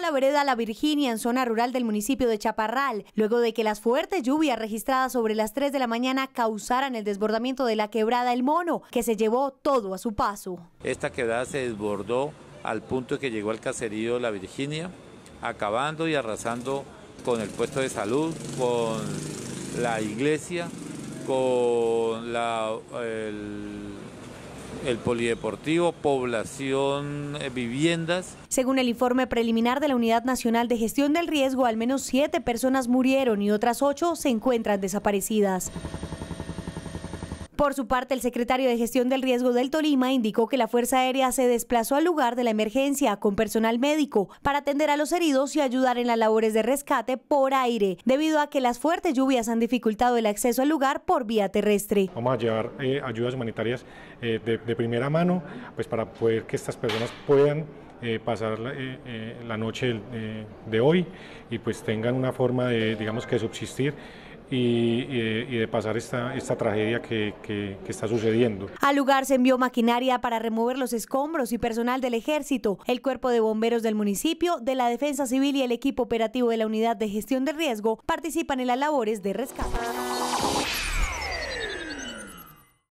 la vereda La Virginia en zona rural del municipio de Chaparral, luego de que las fuertes lluvias registradas sobre las 3 de la mañana causaran el desbordamiento de la quebrada El Mono, que se llevó todo a su paso. Esta quebrada se desbordó al punto que llegó al caserío La Virginia, acabando y arrasando con el puesto de salud, con la iglesia, con la, el polideportivo, población, eh, viviendas. Según el informe preliminar de la Unidad Nacional de Gestión del Riesgo, al menos siete personas murieron y otras ocho se encuentran desaparecidas. Por su parte, el secretario de Gestión del Riesgo del Tolima indicó que la Fuerza Aérea se desplazó al lugar de la emergencia con personal médico para atender a los heridos y ayudar en las labores de rescate por aire, debido a que las fuertes lluvias han dificultado el acceso al lugar por vía terrestre. Vamos a llevar eh, ayudas humanitarias eh, de, primera mano pues para poder que estas personas puedan eh, pasar la, noche de hoy y pues tengan una forma de, digamos que subsistir y, de pasar esta, tragedia que está sucediendo. Al lugar se envió maquinaria para remover los escombros y personal del ejército, el cuerpo de bomberos del municipio, de la defensa civil y el equipo operativo de la unidad de gestión de riesgo participan en las labores de rescate.